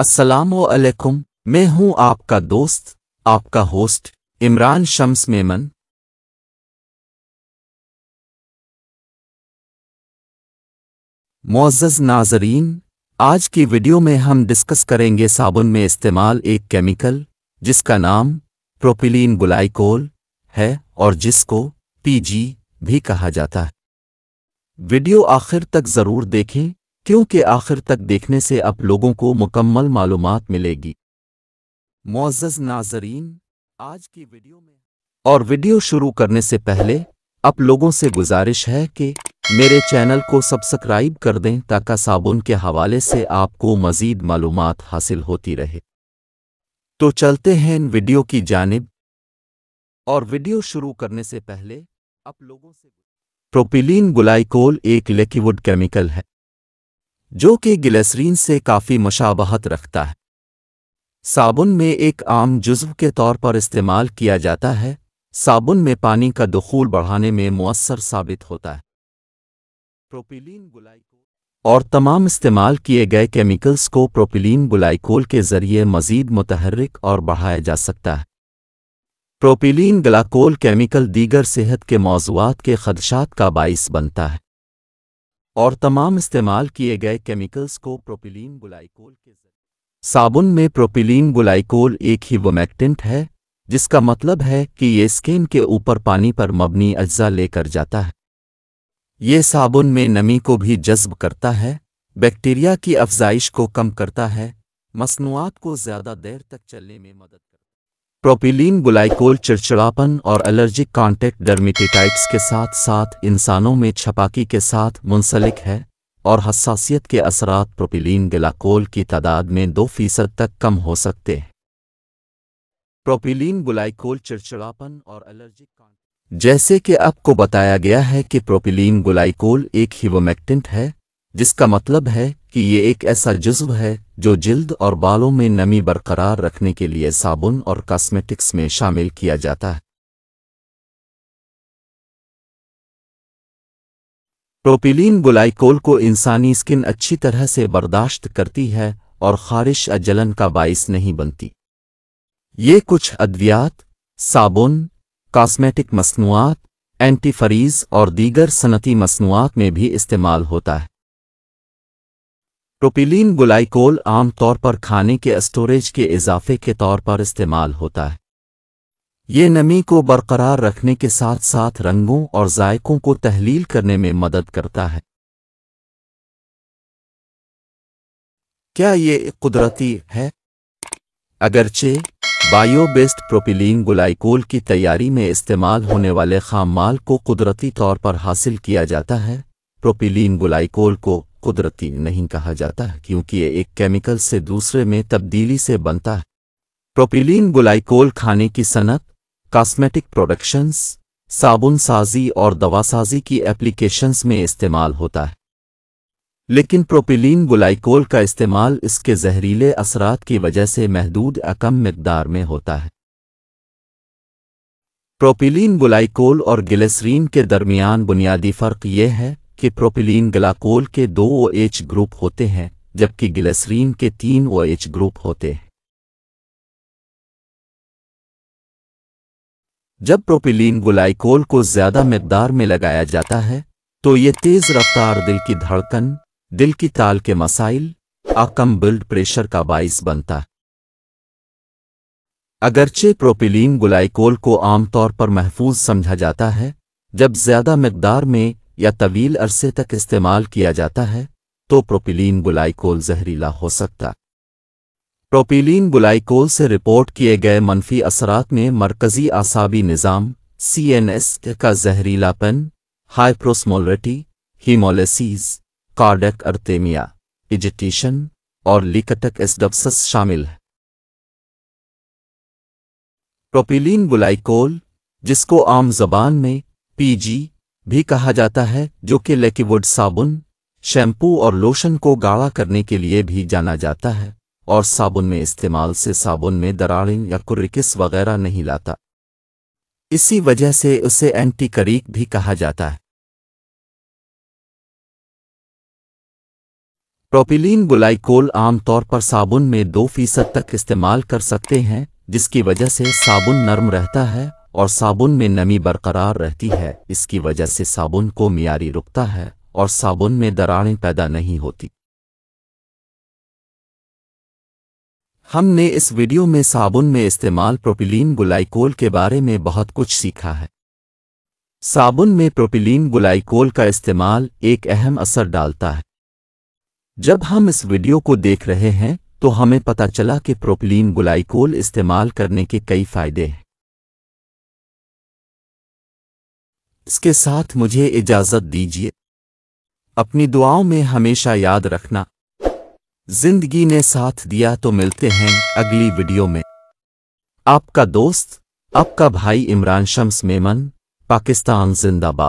असलकुम मैं हूं आपका दोस्त आपका होस्ट इमरान शम्स मेमन मोजज नाजरीन आज की वीडियो में हम डिस्कस करेंगे साबुन में इस्तेमाल एक केमिकल जिसका नाम प्रोपिलीन गुलाइकोल है और जिसको पीजी भी कहा जाता है वीडियो आखिर तक ज़रूर देखें क्योंकि आखिर तक देखने से आप लोगों को मुकम्मल मालूम मिलेगी मोज़ नाजरीन आज की वीडियो में और वीडियो शुरू करने से पहले आप लोगों से गुजारिश है कि मेरे चैनल को सब्सक्राइब कर दें ताकि साबुन के हवाले से आपको मज़ीद मालूम हासिल होती रहे तो चलते हैं इन वीडियो की जानब और वीडियो शुरू करने से पहले आप लोगों से प्रोपिलीन गुलाइकोल एक लेकिवुड केमिकल है जो कि गिलेसरीन से काफ़ी मशाबहत रखता है साबुन में एक आम जुज्व के तौर पर इस्तेमाल किया जाता है साबुन में पानी का दखूल बढ़ाने में मؤसर साबित होता है प्रोपिलीन गुलाइकोल और तमाम इस्तेमाल किए गए केमिकल्स को प्रोपिलीन गुलाइकोल के ज़रिए मज़ीद मुतहरक और बढ़ाया जा सकता है प्रोपिलीन ग्लाकोल केमिकल दीगर सेहत के मौजूद के खदशात का बाइस बनता है और तमाम इस्तेमाल किए गए केमिकल्स को प्रोपिलीन गुलाइकोल के साबुन में प्रोपिलीन गुलाइकोल एक ही वोमैक्टेंट है जिसका मतलब है कि ये स्किन के ऊपर पानी पर मबनी अज्जा लेकर जाता है ये साबुन में नमी को भी जज्ब करता है बैक्टीरिया की अफजाइश को कम करता है मसनूआत को ज़्यादा देर तक चलने में मदद प्रोपिलीन गुलाइकोल चिड़चिड़ापन और एलर्जिक कांटेक्ट डर्मिटेटाइट्स के साथ साथ इंसानों में छपाकी के साथ मुंसलिक है और हसासीत के असरात प्रोपिलीन ग्लाइकोल की तादाद में दो फीसद तक कम हो सकते हैं प्रोपिलीन गुलाइकोल चिड़चिड़ापन और एलर्जिक जैसे कि आपको बताया गया है कि प्रोपिलीन गुलाइकोल एक हिवोमेक्टेंट है जिसका मतलब है कि ये एक ऐसा जज्व है जो जिल्द और बालों में नमी बरकरार रखने के लिए साबुन और कॉस्मेटिक्स में शामिल किया जाता है प्रोपिलीन गुलाइकोल को इंसानी स्किन अच्छी तरह से बर्दाश्त करती है और खारिश अजलन जलन का बायस नहीं बनती ये कुछ अद्वियात साबुन कॉस्मेटिक मसनूआत एंटीफरीज और दीगर सनती मसनूआत में भी इस्तेमाल होता है प्रोपिलीन गुलाइकोल आमतौर पर खाने के स्टोरेज के इजाफे के तौर पर इस्तेमाल होता है ये नमी को बरकरार रखने के साथ साथ रंगों और जायकों को तहलील करने में मदद करता है क्या ये कुदरती है अगरचे बायोबेस्ड प्रोपिलीन गुलाइकोल की तैयारी में इस्तेमाल होने वाले खाम माल को कुदरती तौर पर हासिल किया जाता है प्रोपिलीन गुलाइकोल को कुदरती नहीं कहा जाता क्योंकि ये एक केमिकल से दूसरे में तब्दीली से बनता है प्रोपिलीन गुलाइकोल खाने की सनत कॉस्मेटिक प्रोडक्शंस साबुन साजी और दवासाजी की एप्लीकेशंस में इस्तेमाल होता है लेकिन प्रोपिलीन गुलाइकोल का इस्तेमाल इसके जहरीले असरात की वजह से महदूद अकम मकदार में होता है प्रोपिलीन गुलाइकोल और गिलेसरीन के दरमियान बुनियादी फ़र्क यह है के प्रोपिलीन ग्लाकोल के दो ओ एच ग्रुप होते हैं जबकि ग्लेसरीन के तीन ओ एच ग्रुप होते हैं जब प्रोपिलीन ग्लाइकोल को ज्यादा मकदार में लगाया जाता है तो ये तेज रफ्तार दिल की धड़कन दिल की ताल के मसाइल आकम ब्लड प्रेशर का बाइस बनता है अगरचे प्रोपिलीन ग्लाइकोल को आमतौर पर महफूज समझा जाता है जब ज्यादा मकदार में या तवील अरसे तक इस्तेमाल किया जाता है तो प्रोपिलीन गुलाइकोल जहरीला हो सकता प्रोपिलीन गुलाइकोल से रिपोर्ट किए गए मनफी असरात में मरकज़ी आसाबी निज़ाम सी एन एस का जहरीलापन हाइप्रोस्मोलिटी हीमोलेसिस कार्डक अर्थेमिया इजिटेशन और लिकटक एसडप्सस शामिल है प्रोपिलीन ग्लाइकोल जिसको आम जबान में पीजी भी कहा जाता है जो कि लेकीवुड साबुन शैम्पू और लोशन को गाढ़ा करने के लिए भी जाना जाता है और साबुन में इस्तेमाल से साबुन में दरारिंग या कुर्रिकिस वगैरह नहीं लाता इसी वजह से उसे एंटी करीक भी कहा जाता है प्रोपिलीन गुलाइकोल आमतौर पर साबुन में दो फीसद तक इस्तेमाल कर सकते हैं जिसकी वजह से साबुन नर्म रहता है और साबुन में नमी बरकरार रहती है इसकी वजह से साबुन को मियारी रुकता है और साबुन में दरारें पैदा नहीं होती हमने इस वीडियो में साबुन में इस्तेमाल प्रोपिलीन गुलाइकोल के बारे में बहुत कुछ सीखा है साबुन में प्रोपिलीन गुलाइकोल का इस्तेमाल एक अहम असर डालता है जब हम इस वीडियो को देख रहे हैं तो हमें पता चला कि प्रोपिलीन गुलाइकोल इस्तेमाल करने के कई फायदे हैं इसके साथ मुझे इजाज़त दीजिए अपनी दुआओं में हमेशा याद रखना जिंदगी ने साथ दिया तो मिलते हैं अगली वीडियो में आपका दोस्त आपका भाई इमरान शम्स मेमन पाकिस्तान जिंदाबाद